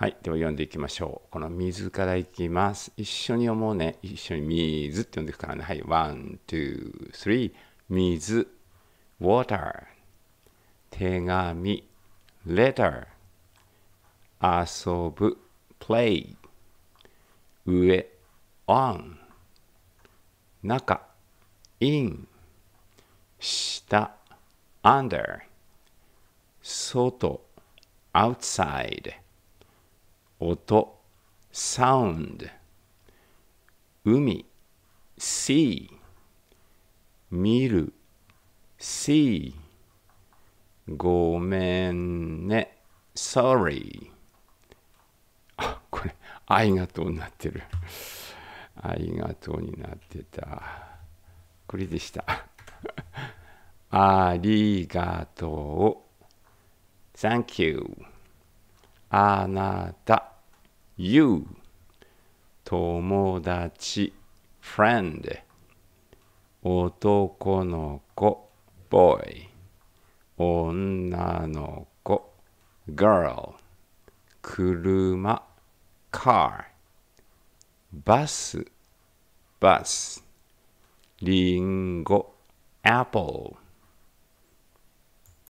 はい。では読んでいきましょう。この水からいきます。一緒に思うね。一緒に水って読んでいくからね。はい。ワン、ツー、スリー。水、water。手紙、letter。遊ぶ、play。上、on。中、in。下、under。外、outside。音 sound 海 see 見る see ごめんね sorry あこれありがとうになってるありがとうになってたこれでしたありがとう Thank you あなた You 友達 Friend 男の子 Boy 女の子 Girl 車 Car バスバスリンゴ Apple